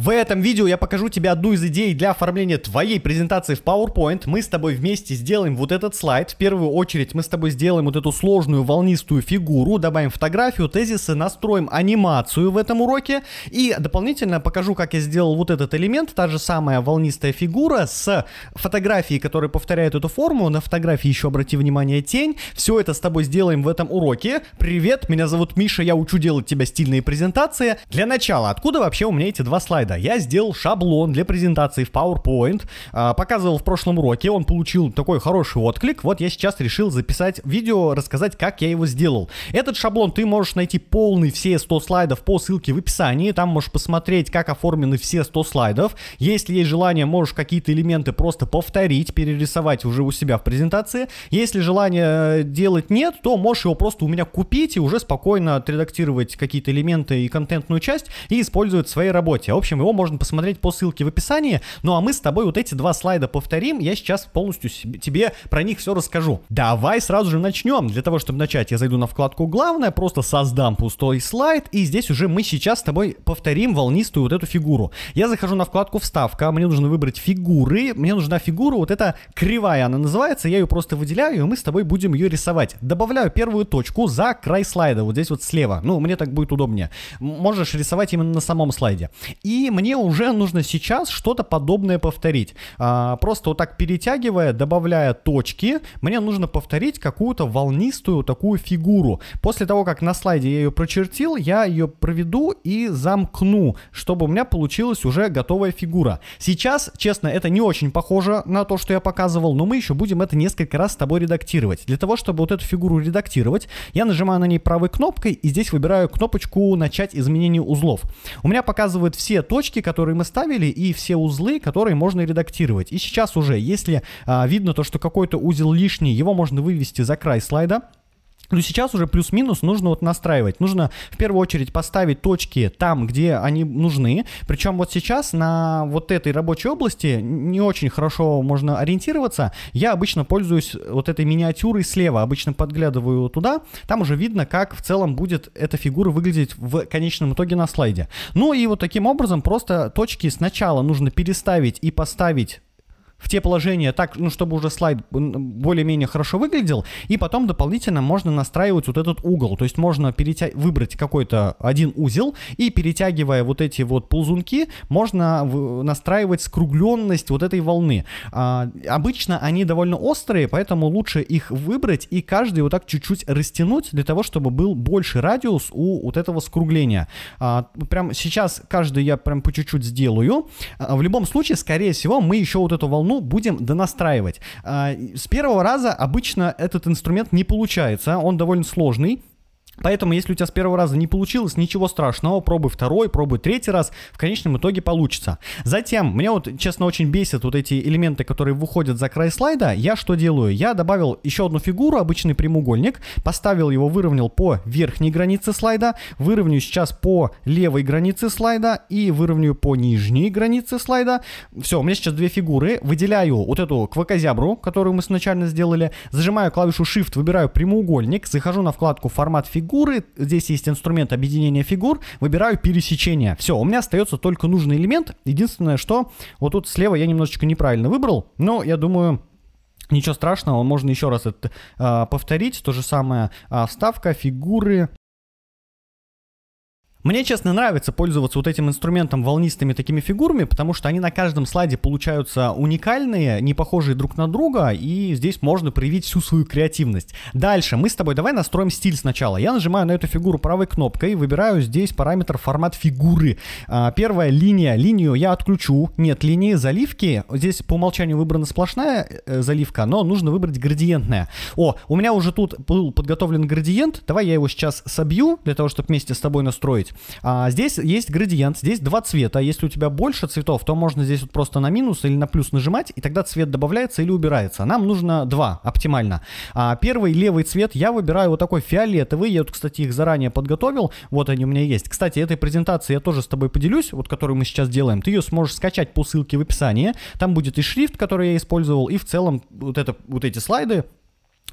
В этом видео я покажу тебе одну из идей для оформления твоей презентации в PowerPoint. Мы с тобой вместе сделаем вот этот слайд. В первую очередь мы с тобой сделаем вот эту сложную волнистую фигуру, добавим фотографию, тезисы, настроим анимацию в этом уроке. И дополнительно покажу, как я сделал вот этот элемент, та же самая волнистая фигура с фотографией, которая повторяет эту форму. На фотографии еще обрати внимание тень. Все это с тобой сделаем в этом уроке. Привет, меня зовут Миша, я учу делать тебя стильные презентации. Для начала, откуда вообще у меня эти два слайда? года я сделал шаблон для презентации в PowerPoint, а, показывал в прошлом уроке, он получил такой хороший отклик, вот я сейчас решил записать видео, рассказать, как я его сделал. Этот шаблон ты можешь найти полный, все 100 слайдов по ссылке в описании, там можешь посмотреть, как оформлены все 100 слайдов. Если есть желание, можешь какие-то элементы просто повторить, перерисовать уже у себя в презентации. Если желания э, делать нет, то можешь его просто у меня купить и уже спокойно отредактировать какие-то элементы и контентную часть и использовать в своей работе. В общем, общем, его можно посмотреть по ссылке в описании. Ну а мы с тобой вот эти два слайда повторим. Я сейчас полностью себе, тебе про них все расскажу. Давай сразу же начнем. Для того, чтобы начать, я зайду на вкладку «Главное», просто создам пустой слайд, и здесь уже мы сейчас с тобой повторим волнистую вот эту фигуру. Я захожу на вкладку «Вставка», мне нужно выбрать фигуры, мне нужна фигура, вот эта кривая она называется, я ее просто выделяю, и мы с тобой будем ее рисовать. Добавляю первую точку за край слайда, вот здесь вот слева. Ну, мне так будет удобнее. Можешь рисовать именно на самом слайде. И мне уже нужно сейчас что-то подобное повторить. А, просто вот так перетягивая, добавляя точки, мне нужно повторить какую-то волнистую такую фигуру. После того, как на слайде я ее прочертил, я ее проведу и замкну, чтобы у меня получилась уже готовая фигура. Сейчас, честно, это не очень похоже на то, что я показывал, но мы еще будем это несколько раз с тобой редактировать. Для того, чтобы вот эту фигуру редактировать, я нажимаю на ней правой кнопкой и здесь выбираю кнопочку «Начать изменение узлов». У меня показывают все точки, которые мы ставили, и все узлы, которые можно редактировать. И сейчас уже, если а, видно то, что какой-то узел лишний, его можно вывести за край слайда но ну, сейчас уже плюс-минус нужно вот настраивать. Нужно в первую очередь поставить точки там, где они нужны. Причем вот сейчас на вот этой рабочей области не очень хорошо можно ориентироваться. Я обычно пользуюсь вот этой миниатюрой слева. Обычно подглядываю туда. Там уже видно, как в целом будет эта фигура выглядеть в конечном итоге на слайде. Ну и вот таким образом просто точки сначала нужно переставить и поставить в те положения так, ну, чтобы уже слайд более-менее хорошо выглядел, и потом дополнительно можно настраивать вот этот угол, то есть можно перетя... выбрать какой-то один узел, и перетягивая вот эти вот ползунки, можно в... настраивать скругленность вот этой волны. А, обычно они довольно острые, поэтому лучше их выбрать и каждый вот так чуть-чуть растянуть для того, чтобы был больше радиус у вот этого скругления. А, прям сейчас каждый я прям по чуть-чуть сделаю. А, в любом случае, скорее всего, мы еще вот эту волну волну будем донастраивать. А, с первого раза обычно этот инструмент не получается, он довольно сложный, Поэтому, если у тебя с первого раза не получилось, ничего страшного, пробуй второй, пробуй третий раз, в конечном итоге получится. Затем, меня вот, честно, очень бесит вот эти элементы, которые выходят за край слайда. Я что делаю? Я добавил еще одну фигуру, обычный прямоугольник, поставил его, выровнял по верхней границе слайда, выровняю сейчас по левой границе слайда и выровняю по нижней границе слайда. Все, у меня сейчас две фигуры. Выделяю вот эту квакозябру, которую мы сначала сделали, зажимаю клавишу Shift, выбираю прямоугольник, захожу на вкладку формат фигур, фигуры, здесь есть инструмент объединения фигур, выбираю пересечение. Все, у меня остается только нужный элемент. Единственное, что вот тут слева я немножечко неправильно выбрал, но я думаю... Ничего страшного, можно еще раз это э, а, повторить. То же самое э, вставка, фигуры, мне, честно, нравится пользоваться вот этим инструментом волнистыми такими фигурами, потому что они на каждом слайде получаются уникальные, не похожие друг на друга, и здесь можно проявить всю свою креативность. Дальше мы с тобой давай настроим стиль сначала. Я нажимаю на эту фигуру правой кнопкой, выбираю здесь параметр формат фигуры. А, первая линия. Линию я отключу. Нет линии заливки. Здесь по умолчанию выбрана сплошная э, заливка, но нужно выбрать градиентная. О, у меня уже тут был подготовлен градиент. Давай я его сейчас собью, для того, чтобы вместе с тобой настроить быть. А здесь есть градиент, здесь два цвета. Если у тебя больше цветов, то можно здесь вот просто на минус или на плюс нажимать, и тогда цвет добавляется или убирается. Нам нужно два оптимально. А первый левый цвет я выбираю вот такой фиолетовый. Я тут, кстати, их заранее подготовил. Вот они у меня есть. Кстати, этой презентации я тоже с тобой поделюсь, вот которую мы сейчас делаем. Ты ее сможешь скачать по ссылке в описании. Там будет и шрифт, который я использовал, и в целом вот, это, вот эти слайды,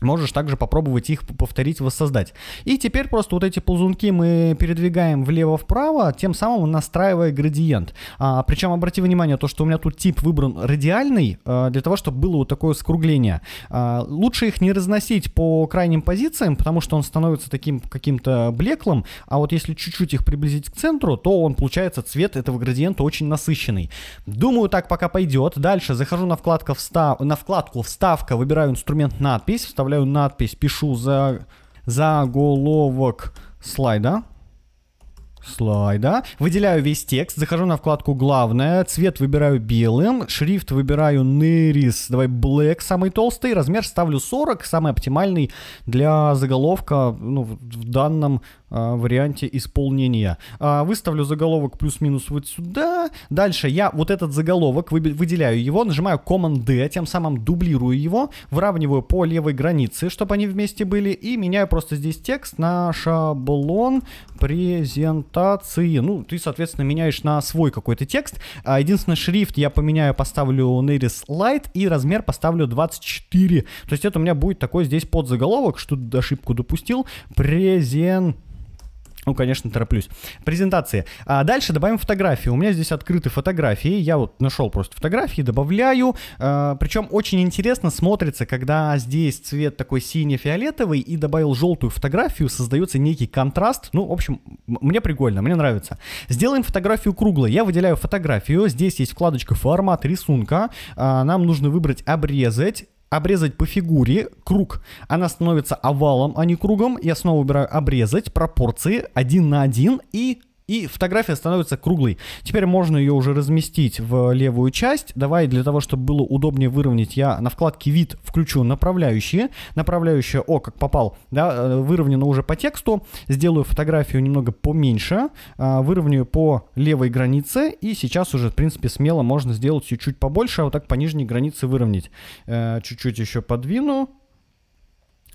Можешь также попробовать их повторить, воссоздать. И теперь просто вот эти ползунки мы передвигаем влево-вправо, тем самым настраивая градиент. А, причем обрати внимание, то, что у меня тут тип выбран радиальный, а, для того, чтобы было вот такое скругление. А, лучше их не разносить по крайним позициям, потому что он становится таким каким-то блеклым, а вот если чуть-чуть их приблизить к центру, то он получается цвет этого градиента очень насыщенный. Думаю, так пока пойдет. Дальше захожу на, вкладка встав... на вкладку «Вставка», выбираю инструмент «Надпись», вставляю вставляю надпись, пишу за заголовок слайда, слайда. Выделяю весь текст, захожу на вкладку «Главное», цвет выбираю белым, шрифт выбираю «Нерис», давай Блэк самый толстый, размер ставлю 40, самый оптимальный для заголовка ну, в данном э, варианте исполнения. Э, выставлю заголовок плюс-минус вот сюда. Дальше я вот этот заголовок вы, выделяю его, нажимаю Command-D, тем самым дублирую его, выравниваю по левой границе, чтобы они вместе были, и меняю просто здесь текст на шаблон презент консультации. Ну, ты, соответственно, меняешь на свой какой-то текст. А единственное, шрифт я поменяю, поставлю Neris Light и размер поставлю 24. То есть это у меня будет такой здесь подзаголовок, что ошибку допустил. Презент ну, конечно, тороплюсь. Презентации. А дальше добавим фотографии. У меня здесь открыты фотографии. Я вот нашел просто фотографии, добавляю. А, причем очень интересно смотрится, когда здесь цвет такой синий-фиолетовый и добавил желтую фотографию, создается некий контраст. Ну, в общем, мне прикольно, мне нравится. Сделаем фотографию круглой. Я выделяю фотографию. Здесь есть вкладочка «Формат рисунка». А, нам нужно выбрать «Обрезать» обрезать по фигуре круг. Она становится овалом, а не кругом. Я снова убираю обрезать, пропорции, один на один и и фотография становится круглой. Теперь можно ее уже разместить в левую часть. Давай для того, чтобы было удобнее выровнять, я на вкладке «Вид» включу направляющие. Направляющая «О», как попал, да, э, выровнено уже по тексту. Сделаю фотографию немного поменьше, а, выровняю по левой границе. И сейчас уже, в принципе, смело можно сделать чуть чуть побольше, а вот так по нижней границе выровнять. Э, чуть-чуть еще подвину.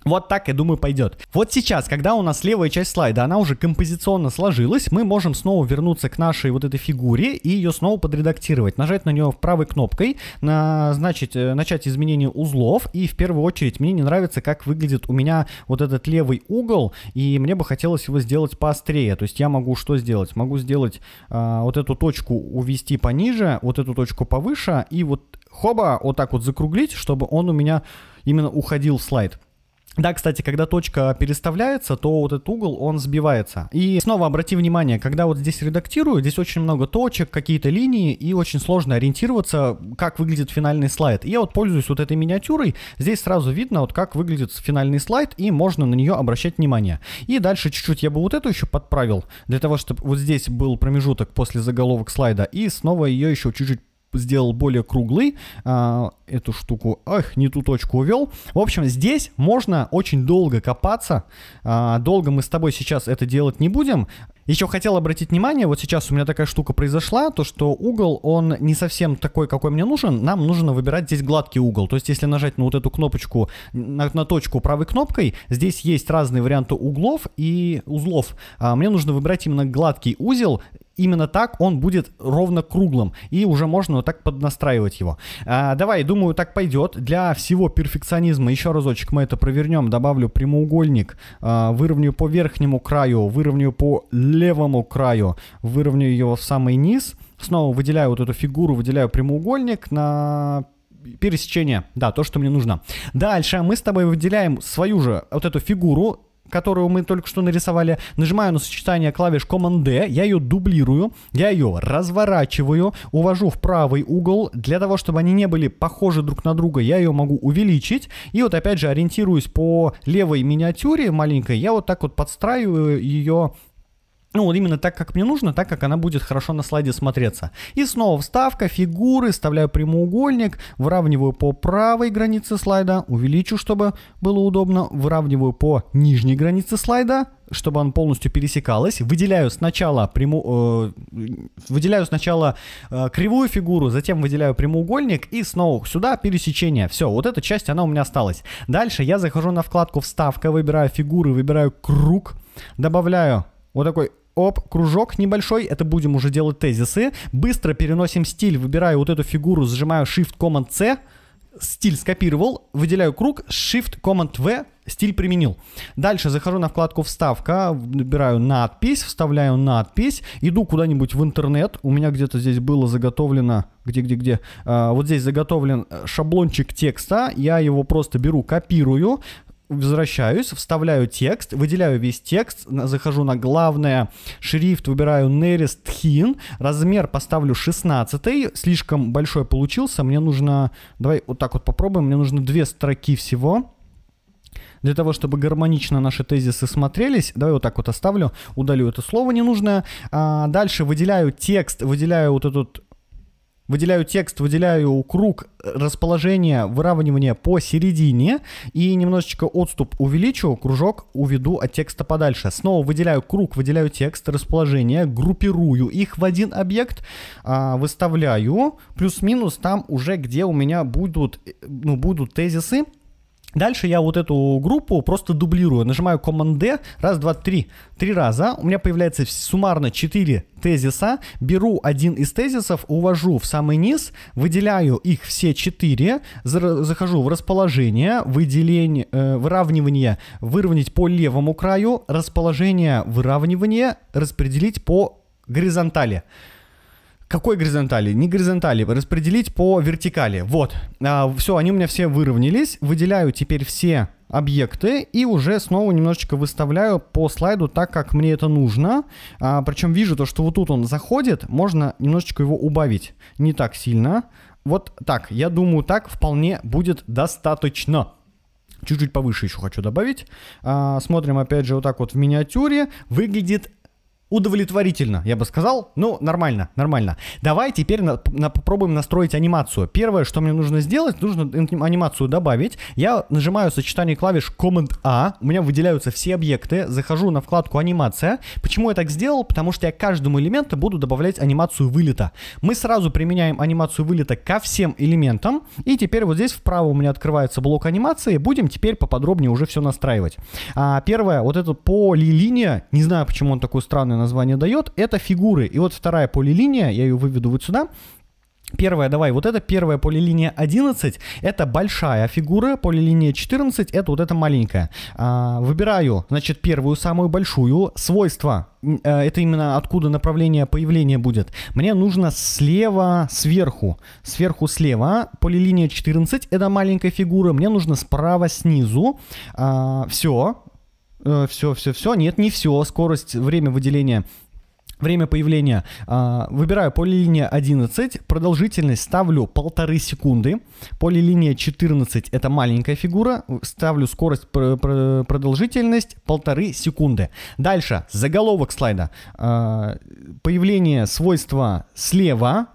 Вот так, я думаю, пойдет. Вот сейчас, когда у нас левая часть слайда, она уже композиционно сложилась, мы можем снова вернуться к нашей вот этой фигуре и ее снова подредактировать. Нажать на нее правой кнопкой, на, значит, э, начать изменение узлов. И в первую очередь мне не нравится, как выглядит у меня вот этот левый угол, и мне бы хотелось его сделать поострее. То есть я могу что сделать? Могу сделать э, вот эту точку увести пониже, вот эту точку повыше, и вот хоба, вот так вот закруглить, чтобы он у меня именно уходил в слайд. Да, кстати, когда точка переставляется, то вот этот угол, он сбивается. И снова обрати внимание, когда вот здесь редактирую, здесь очень много точек, какие-то линии, и очень сложно ориентироваться, как выглядит финальный слайд. И я вот пользуюсь вот этой миниатюрой, здесь сразу видно, вот как выглядит финальный слайд, и можно на нее обращать внимание. И дальше чуть-чуть я бы вот эту еще подправил, для того, чтобы вот здесь был промежуток после заголовок слайда, и снова ее еще чуть-чуть сделал более круглый э, эту штуку. Эх, не ту точку увел. В общем, здесь можно очень долго копаться. Э, долго мы с тобой сейчас это делать не будем. Еще хотел обратить внимание, вот сейчас у меня такая штука произошла, то что угол, он не совсем такой, какой мне нужен. Нам нужно выбирать здесь гладкий угол. То есть, если нажать на вот эту кнопочку, на, на точку правой кнопкой, здесь есть разные варианты углов и узлов. А, мне нужно выбирать именно гладкий узел, именно так он будет ровно круглым, и уже можно вот так поднастраивать его. А, давай, думаю, так пойдет. Для всего перфекционизма еще разочек мы это провернем. Добавлю прямоугольник, а, выровню по верхнему краю, выровняю по левому краю, выровняю его в самый низ. Снова выделяю вот эту фигуру, выделяю прямоугольник на пересечение. Да, то, что мне нужно. Дальше мы с тобой выделяем свою же вот эту фигуру, которую мы только что нарисовали, нажимаю на сочетание клавиш Command-D, я ее дублирую, я ее разворачиваю, увожу в правый угол, для того, чтобы они не были похожи друг на друга, я ее могу увеличить, и вот опять же ориентируюсь по левой миниатюре маленькой, я вот так вот подстраиваю ее ну, вот именно так, как мне нужно, так, как она будет хорошо на слайде смотреться. И снова вставка, фигуры, вставляю прямоугольник, выравниваю по правой границе слайда, увеличу, чтобы было удобно, выравниваю по нижней границе слайда, чтобы он полностью пересекалась. Выделяю сначала пряму, э, выделяю сначала э, кривую фигуру, затем выделяю прямоугольник и снова сюда пересечение. Все, вот эта часть она у меня осталась. Дальше я захожу на вкладку вставка, выбираю фигуры, выбираю круг, добавляю вот такой оп, кружок небольшой, это будем уже делать тезисы. Быстро переносим стиль, выбираю вот эту фигуру, сжимаю Shift Command C, стиль скопировал, выделяю круг, Shift Command V, стиль применил. Дальше захожу на вкладку «Вставка», выбираю надпись, вставляю надпись, иду куда-нибудь в интернет, у меня где-то здесь было заготовлено, где-где-где, а, вот здесь заготовлен э, шаблончик текста, я его просто беру, копирую, возвращаюсь, вставляю текст, выделяю весь текст, захожу на главное, шрифт, выбираю Nearest Thin, размер поставлю 16, слишком большой получился, мне нужно, давай вот так вот попробуем, мне нужно две строки всего, для того, чтобы гармонично наши тезисы смотрелись, давай вот так вот оставлю, удалю это слово ненужное. А дальше выделяю текст, выделяю вот этот Выделяю текст, выделяю круг э, расположения, выравнивания середине и немножечко отступ увеличу, кружок уведу от текста подальше. Снова выделяю круг, выделяю текст, расположение, группирую их в один объект, а, выставляю, плюс-минус там уже, где у меня будут, э, ну, будут тезисы, Дальше я вот эту группу просто дублирую. Нажимаю Command-D, раз, два, три. Три раза. У меня появляется суммарно 4 тезиса. Беру один из тезисов, увожу в самый низ, выделяю их все 4, захожу в расположение, выделение, э, выравнивание, выровнять по левому краю, расположение, выравнивание, распределить по горизонтали. Какой горизонтали? Не горизонтали, распределить по вертикали. Вот, а, все, они у меня все выровнялись. Выделяю теперь все объекты и уже снова немножечко выставляю по слайду так, как мне это нужно. А, причем вижу то, что вот тут он заходит, можно немножечко его убавить. Не так сильно. Вот так, я думаю, так вполне будет достаточно. Чуть-чуть повыше еще хочу добавить. А, смотрим, опять же, вот так вот в миниатюре. Выглядит удовлетворительно, я бы сказал. Ну, нормально, нормально. Давай теперь на, на, попробуем настроить анимацию. Первое, что мне нужно сделать, нужно анимацию добавить. Я нажимаю сочетание клавиш Command-A, у меня выделяются все объекты, захожу на вкладку анимация. Почему я так сделал? Потому что я каждому элементу буду добавлять анимацию вылета. Мы сразу применяем анимацию вылета ко всем элементам. И теперь вот здесь вправо у меня открывается блок анимации. Будем теперь поподробнее уже все настраивать. А, первое, вот это полилиния, не знаю, почему он такой странный название дает, это фигуры. И вот вторая полилиния, я ее выведу вот сюда, Первая, давай, вот это первая полилиния 11, это большая фигура, полилиния 14, это вот эта маленькая. А, выбираю, значит, первую, самую большую, свойства, э, это именно откуда направление появления будет. Мне нужно слева сверху, сверху слева, полилиния 14, это маленькая фигура, мне нужно справа снизу, а, все, все, э, все, все. Нет, не все. Скорость, время выделения Время появления э, выбираю полилиния 11, продолжительность ставлю полторы секунды, полилиния 14 это маленькая фигура, ставлю скорость, продолжительность полторы секунды. Дальше, заголовок слайда, а, появление свойства слева,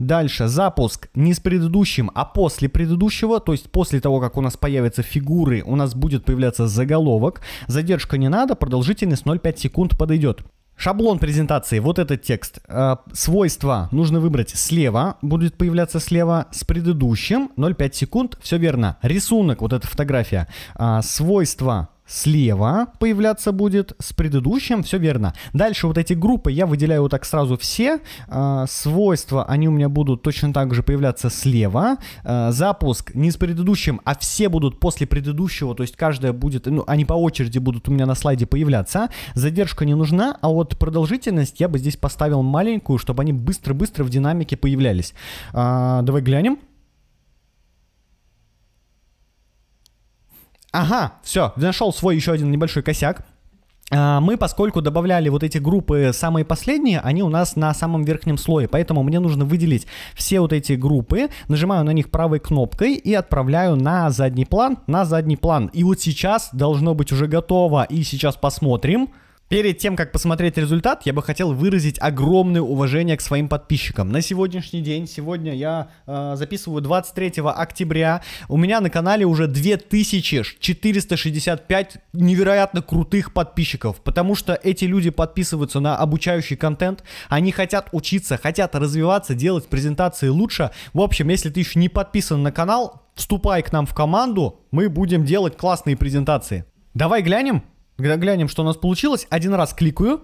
Дальше запуск не с предыдущим, а после предыдущего, то есть после того, как у нас появятся фигуры, у нас будет появляться заголовок. Задержка не надо, продолжительность 0,5 секунд подойдет. Шаблон презентации, вот этот текст. Э, свойства нужно выбрать слева, будет появляться слева с предыдущим, 0,5 секунд, все верно. Рисунок, вот эта фотография. Э, свойства слева появляться будет, с предыдущим, все верно. Дальше вот эти группы я выделяю вот так сразу все. Э, свойства, они у меня будут точно так же появляться слева. Э, запуск не с предыдущим, а все будут после предыдущего, то есть каждая будет, ну, они по очереди будут у меня на слайде появляться. Задержка не нужна, а вот продолжительность я бы здесь поставил маленькую, чтобы они быстро-быстро в динамике появлялись. Э, давай глянем. Ага, все, нашел свой еще один небольшой косяк. А, мы, поскольку добавляли вот эти группы самые последние, они у нас на самом верхнем слое, поэтому мне нужно выделить все вот эти группы, нажимаю на них правой кнопкой и отправляю на задний план, на задний план. И вот сейчас должно быть уже готово, и сейчас посмотрим. Перед тем, как посмотреть результат, я бы хотел выразить огромное уважение к своим подписчикам. На сегодняшний день, сегодня я э, записываю 23 октября, у меня на канале уже 2465 невероятно крутых подписчиков, потому что эти люди подписываются на обучающий контент, они хотят учиться, хотят развиваться, делать презентации лучше. В общем, если ты еще не подписан на канал, вступай к нам в команду, мы будем делать классные презентации. Давай глянем, Глянем, что у нас получилось. Один раз кликаю.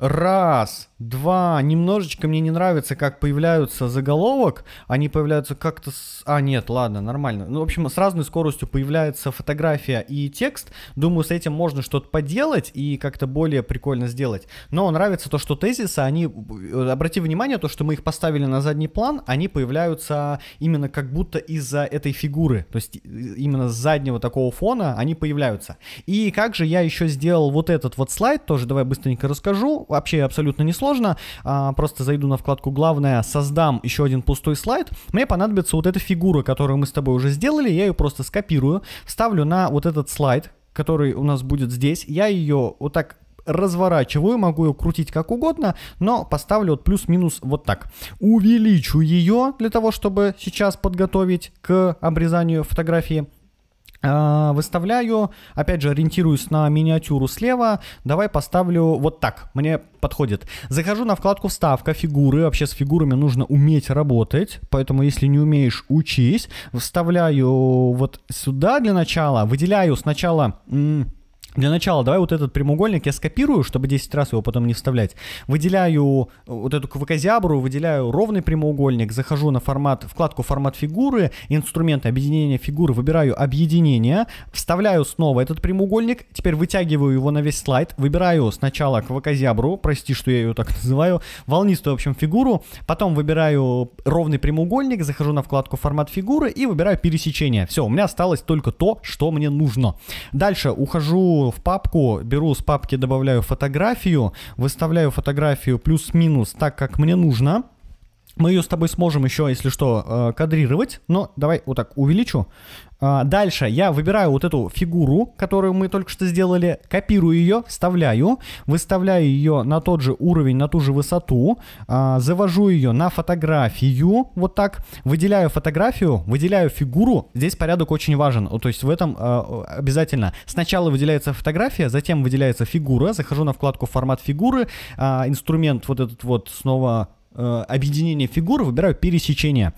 Раз, два, немножечко мне не нравится, как появляются заголовок, они а появляются как-то... С... А, нет, ладно, нормально. Ну, в общем, с разной скоростью появляется фотография и текст. Думаю, с этим можно что-то поделать и как-то более прикольно сделать. Но нравится то, что тезисы, они... Э, обрати внимание, то, что мы их поставили на задний план, они появляются именно как будто из-за этой фигуры. То есть э, именно с заднего такого фона они появляются. И как же я еще сделал вот этот вот слайд, тоже давай быстренько расскажу вообще абсолютно несложно. А, просто зайду на вкладку «Главное», создам еще один пустой слайд. Мне понадобится вот эта фигура, которую мы с тобой уже сделали. Я ее просто скопирую, ставлю на вот этот слайд, который у нас будет здесь. Я ее вот так разворачиваю, могу ее крутить как угодно, но поставлю вот плюс-минус вот так. Увеличу ее для того, чтобы сейчас подготовить к обрезанию фотографии. А, выставляю, опять же, ориентируюсь на миниатюру слева. Давай поставлю вот так. Мне подходит. Захожу на вкладку «Вставка», «Фигуры». Вообще с фигурами нужно уметь работать, поэтому если не умеешь, учись. Вставляю вот сюда для начала. Выделяю сначала... М- для начала давай вот этот прямоугольник я скопирую, чтобы 10 раз его потом не вставлять. Выделяю э, вот эту квакозябру, выделяю ровный прямоугольник, захожу на формат, вкладку «Формат фигуры», «Инструменты объединения фигуры», выбираю «Объединение», вставляю снова этот прямоугольник, теперь вытягиваю его на весь слайд, выбираю сначала квакозябру, прости, что я ее так называю, волнистую, в общем, фигуру, потом выбираю ровный прямоугольник, захожу на вкладку «Формат фигуры» и выбираю «Пересечение». Все, у меня осталось только то, что мне нужно. Дальше ухожу в папку, беру с папки, добавляю фотографию, выставляю фотографию плюс-минус так, как мне нужно. Мы ее с тобой сможем еще, если что, э, кадрировать. Но давай вот так увеличу. А, дальше я выбираю вот эту фигуру, которую мы только что сделали, копирую ее, вставляю, выставляю ее на тот же уровень, на ту же высоту, а, завожу ее на фотографию, вот так, выделяю фотографию, выделяю фигуру, здесь порядок очень важен, то есть в этом а, обязательно. Сначала выделяется фотография, затем выделяется фигура, захожу на вкладку формат фигуры, инструмент вот этот вот снова объединение фигур, выбираю пересечение.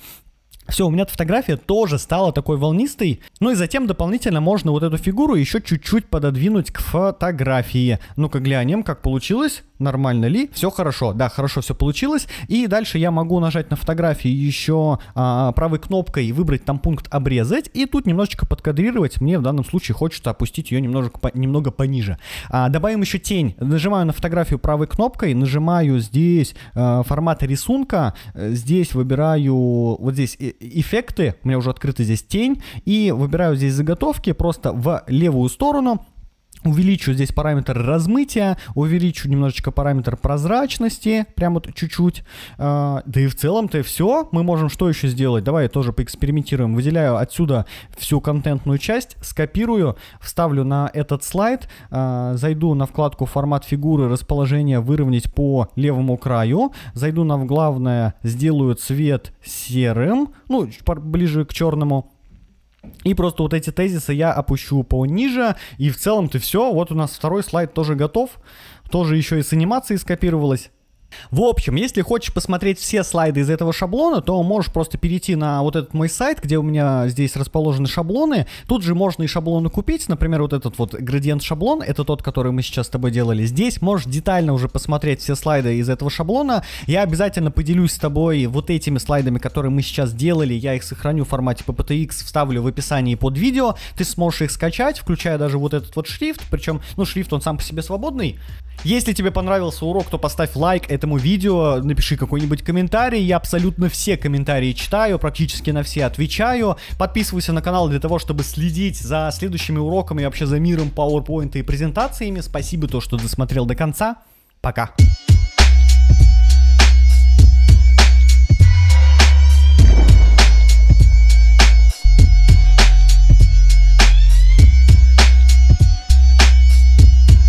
Все, у меня фотография тоже стала такой волнистой. Ну и затем дополнительно можно вот эту фигуру еще чуть-чуть пододвинуть к фотографии. Ну-ка глянем, как получилось, нормально ли. Все хорошо, да, хорошо все получилось. И дальше я могу нажать на фотографии еще а, правой кнопкой и выбрать там пункт «Обрезать». И тут немножечко подкадрировать. Мне в данном случае хочется опустить ее немножко, по, немного пониже. А, добавим еще тень. Нажимаю на фотографию правой кнопкой, нажимаю здесь а, формат рисунка, э, здесь выбираю вот здесь э, эффекты, у меня уже открыта здесь тень, и выбираю здесь заготовки просто в левую сторону, увеличу здесь параметр размытия, увеличу немножечко параметр прозрачности, прям вот чуть-чуть. А, да и в целом-то все. Мы можем что еще сделать? Давай тоже поэкспериментируем. Выделяю отсюда всю контентную часть, скопирую, вставлю на этот слайд, а, зайду на вкладку «Формат фигуры», расположение выровнять по левому краю, зайду на главное, сделаю цвет серым, ну, ближе к черному, и просто вот эти тезисы я опущу пониже. И в целом-то все. Вот у нас второй слайд тоже готов. Тоже еще и с анимацией скопировалось. В общем, если хочешь посмотреть все слайды из этого шаблона, то можешь просто перейти на вот этот мой сайт, где у меня здесь расположены шаблоны. Тут же можно и шаблоны купить. Например, вот этот вот градиент шаблон, это тот, который мы сейчас с тобой делали. Здесь можешь детально уже посмотреть все слайды из этого шаблона. Я обязательно поделюсь с тобой вот этими слайдами, которые мы сейчас делали. Я их сохраню в формате PPTX, вставлю в описании под видео. Ты сможешь их скачать, включая даже вот этот вот шрифт. Причем, ну, шрифт он сам по себе свободный. Если тебе понравился урок, то поставь лайк. Это этому видео, напиши какой-нибудь комментарий. Я абсолютно все комментарии читаю, практически на все отвечаю. Подписывайся на канал для того, чтобы следить за следующими уроками и вообще за миром PowerPoint и презентациями. Спасибо, то, что досмотрел до конца. Пока.